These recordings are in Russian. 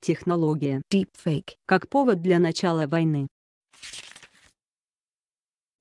технология Deepfake как повод для начала войны.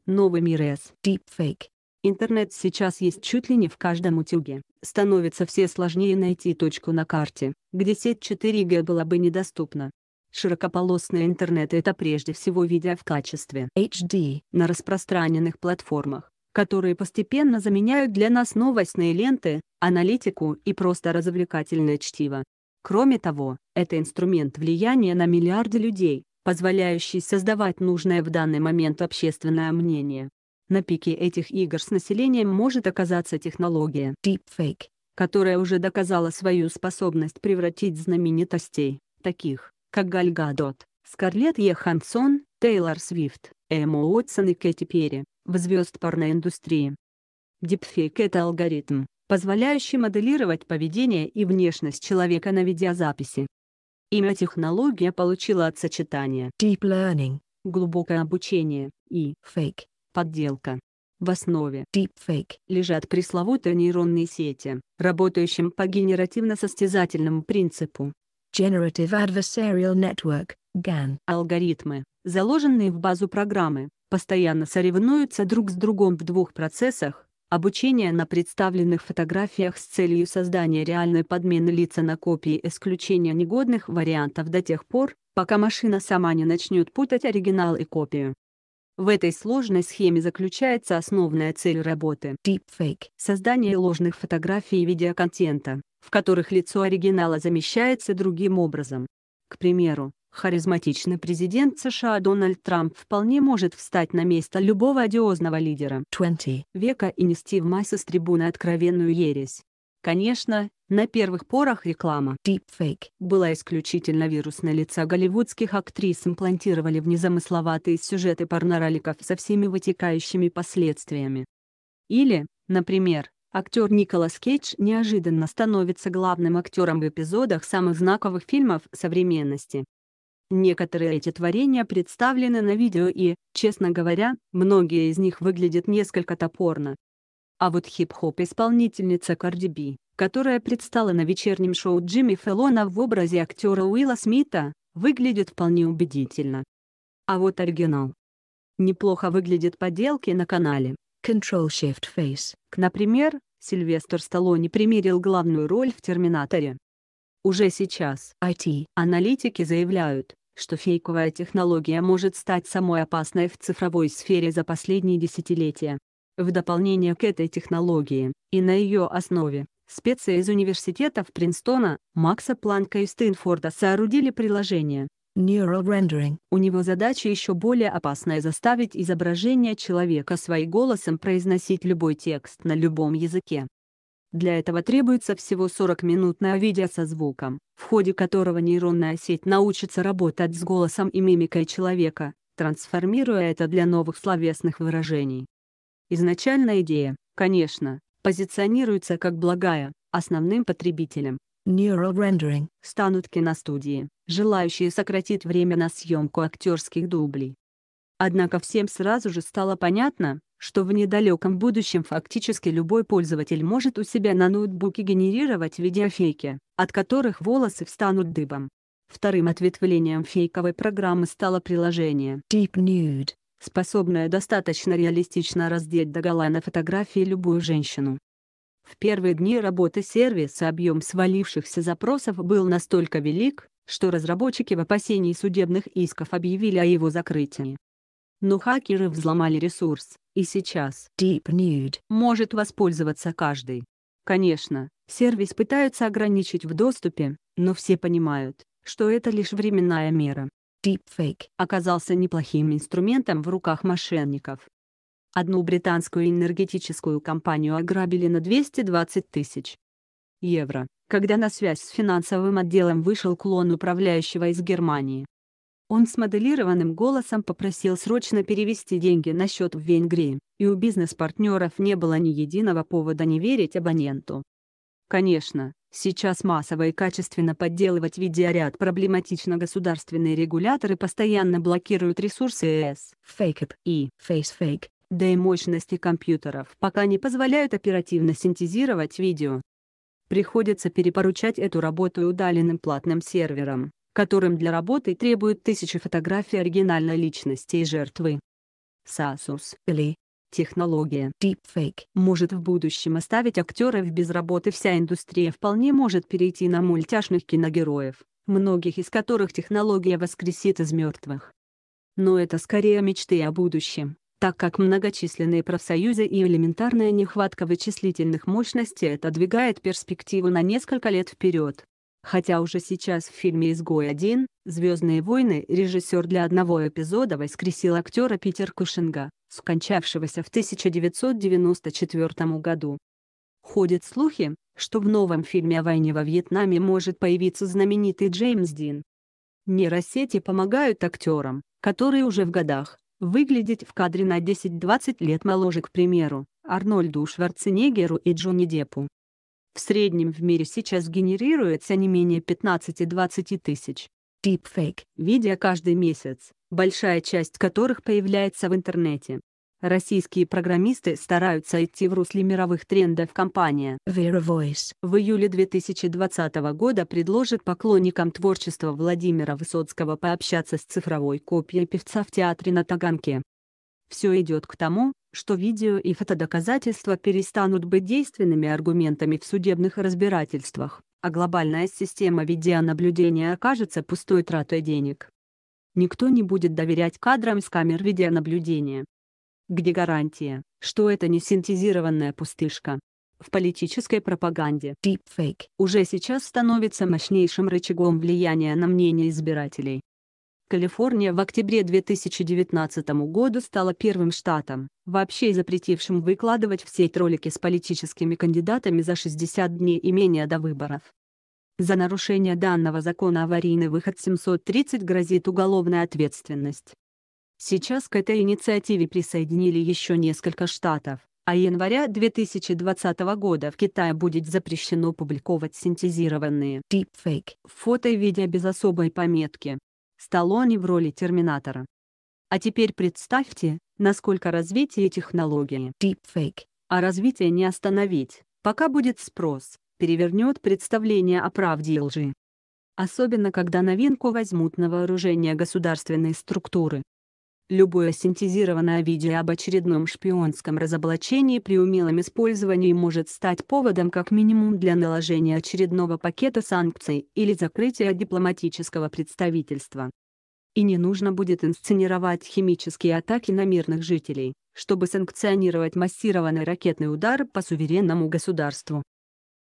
Новый мир с Deepfake. Интернет сейчас есть чуть ли не в каждом утюге. Становится все сложнее найти точку на карте, где сеть 4G была бы недоступна. Широкополосный интернет — это прежде всего видео в качестве HD на распространенных платформах, которые постепенно заменяют для нас новостные ленты, аналитику и просто развлекательное чтиво. Кроме того, это инструмент влияния на миллиарды людей, позволяющий создавать нужное в данный момент общественное мнение. На пике этих игр с населением может оказаться технология Deepfake, которая уже доказала свою способность превратить знаменитостей, таких как Галь Гадот, Скарлетт Йоханссон, Тейлор Свифт, Эмма Уотсон и Кэти Перри, в звезд парной индустрии. Deepfake – это алгоритм, позволяющий моделировать поведение и внешность человека на видеозаписи. Имя технология получила от сочетания Deep Learning – глубокое обучение и Fake – подделка. В основе Deepfake лежат пресловутые нейронные сети, работающим по генеративно-состязательному принципу. Generative Adversarial Network, GAN. Алгоритмы, заложенные в базу программы, постоянно соревнуются друг с другом в двух процессах, Обучение на представленных фотографиях с целью создания реальной подмены лица на копии исключения негодных вариантов до тех пор, пока машина сама не начнет путать оригинал и копию. В этой сложной схеме заключается основная цель работы Deepfake — создание ложных фотографий и видеоконтента, в которых лицо оригинала замещается другим образом. К примеру, Харизматичный президент США Дональд Трамп вполне может встать на место любого одиозного лидера 20. века и нести в массы с трибуны откровенную ересь. Конечно, на первых порах реклама Deepfake была исключительно вирусной лица голливудских актрис имплантировали в незамысловатые сюжеты порнороликов со всеми вытекающими последствиями. Или, например, актер Николас Кейдж неожиданно становится главным актером в эпизодах самых знаковых фильмов современности. Некоторые эти творения представлены на видео и, честно говоря, многие из них выглядят несколько топорно. А вот хип-хоп-исполнительница Карди Би, которая предстала на вечернем шоу Джимми Феллона в образе актера Уилла Смита, выглядит вполне убедительно. А вот оригинал. Неплохо выглядят поделки на канале Control-Shift-Face. К Например, Сильвестр Сталлоне примерил главную роль в «Терминаторе». Уже сейчас IT-аналитики заявляют, что фейковая технология может стать самой опасной в цифровой сфере за последние десятилетия. В дополнение к этой технологии, и на ее основе, специи из университетов Принстона, Макса Планка и Стэнфорда соорудили приложение, Neural Rendering. У него задача еще более опасная заставить изображение человека своим голосом произносить любой текст на любом языке. Для этого требуется всего 40 минут на видео со звуком, в ходе которого нейронная сеть научится работать с голосом и мимикой человека, трансформируя это для новых словесных выражений. Изначальная идея, конечно, позиционируется как благая, основным потребителем. Neural rendering станут киностудии, желающие сократить время на съемку актерских дублей. Однако всем сразу же стало понятно, что в недалеком будущем фактически любой пользователь может у себя на ноутбуке генерировать видеофейки, от которых волосы встанут дыбом. Вторым ответвлением фейковой программы стало приложение Deep Nude, способное достаточно реалистично раздеть догола на фотографии любую женщину. В первые дни работы сервиса объем свалившихся запросов был настолько велик, что разработчики в опасении судебных исков объявили о его закрытии но хакеры взломали ресурс, и сейчас Deep Nude может воспользоваться каждый. Конечно, сервис пытаются ограничить в доступе, но все понимают, что это лишь временная мера. Deepfake оказался неплохим инструментом в руках мошенников. Одну британскую энергетическую компанию ограбили на 220 тысяч евро, когда на связь с финансовым отделом вышел клон управляющего из Германии. Он с моделированным голосом попросил срочно перевести деньги на счет в Венгрии, и у бизнес-партнеров не было ни единого повода не верить абоненту. Конечно, сейчас массово и качественно подделывать видеоряд проблематично государственные регуляторы постоянно блокируют ресурсы ES, FakeApp и FaceFake, да и мощности компьютеров пока не позволяют оперативно синтезировать видео. Приходится перепоручать эту работу удаленным платным серверам, которым для работы требуют тысячи фотографий оригинальной личности и жертвы. Сасус или технология Deepfake может в будущем оставить актеров без работы вся индустрия вполне может перейти на мультяшных киногероев, многих из которых технология воскресит из мертвых. Но это скорее мечты о будущем, так как многочисленные профсоюзы и элементарная нехватка вычислительных мощностей отодвигает перспективу на несколько лет вперед. Хотя уже сейчас в фильме «Изгой-1. Звездные войны» режиссер для одного эпизода воскресил актера Питер Кушинга, скончавшегося в 1994 году. Ходят слухи, что в новом фильме о войне во Вьетнаме может появиться знаменитый Джеймс Дин. Нейросети помогают актерам, которые уже в годах, выглядеть в кадре на 10-20 лет моложе, к примеру, Арнольду Шварценеггеру и Джонни Деппу в среднем в мире сейчас генерируется не менее 15-20 тысяч deepfake видео каждый месяц, большая часть которых появляется в интернете. Российские программисты стараются идти в русле мировых трендов компания Vera Voice. В июле 2020 года предложит поклонникам творчества Владимира Высоцкого пообщаться с цифровой копией певца в театре на Таганке. Все идет к тому, что видео и фотодоказательства перестанут быть действенными аргументами в судебных разбирательствах, а глобальная система видеонаблюдения окажется пустой тратой денег. Никто не будет доверять кадрам с камер видеонаблюдения. Где гарантия, что это не синтезированная пустышка? В политической пропаганде Deepfake уже сейчас становится мощнейшим рычагом влияния на мнение избирателей. Калифорния в октябре 2019 года стала первым штатом, вообще запретившим выкладывать в сеть ролики с политическими кандидатами за 60 дней и менее до выборов. За нарушение данного закона аварийный выход 730 грозит уголовная ответственность. Сейчас к этой инициативе присоединили еще несколько штатов, а января 2020 года в Китае будет запрещено публиковать синтезированные deepfake фото и видео без особой пометки. Сталлоне в роли Терминатора. А теперь представьте, насколько развитие технологии Deepfake. а развитие не остановить, пока будет спрос, перевернет представление о правде и лжи. Особенно когда новинку возьмут на вооружение государственные структуры. Любое синтезированное видео об очередном шпионском разоблачении при умелом использовании может стать поводом как минимум для наложения очередного пакета санкций или закрытия дипломатического представительства. И не нужно будет инсценировать химические атаки на мирных жителей, чтобы санкционировать массированный ракетный удар по суверенному государству.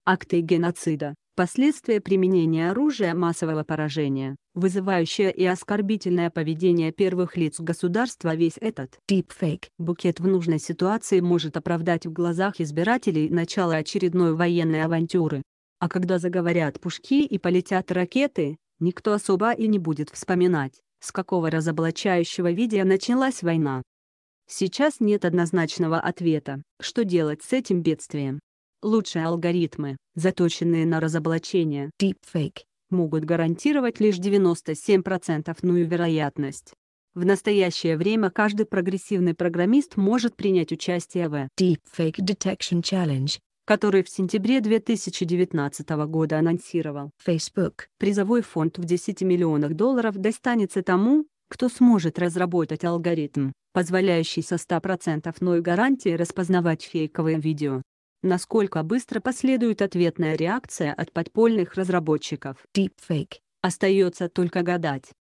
Акты геноцида, Последствия применения оружия массового поражения, вызывающее и оскорбительное поведение первых лиц государства весь этот «дипфейк» букет в нужной ситуации может оправдать в глазах избирателей начало очередной военной авантюры. А когда заговорят пушки и полетят ракеты, никто особо и не будет вспоминать, с какого разоблачающего видео началась война. Сейчас нет однозначного ответа, что делать с этим бедствием. Лучшие алгоритмы, заточенные на разоблачение deepfake, могут гарантировать лишь 97%ную вероятность. В настоящее время каждый прогрессивный программист может принять участие в Deepfake Detection Challenge, который в сентябре 2019 года анонсировал Facebook. Призовой фонд в 10 миллионах долларов достанется тому, кто сможет разработать алгоритм, позволяющий со 100% ной гарантией распознавать фейковые видео насколько быстро последует ответная реакция от подпольных разработчиков. Deepfake. Остается только гадать.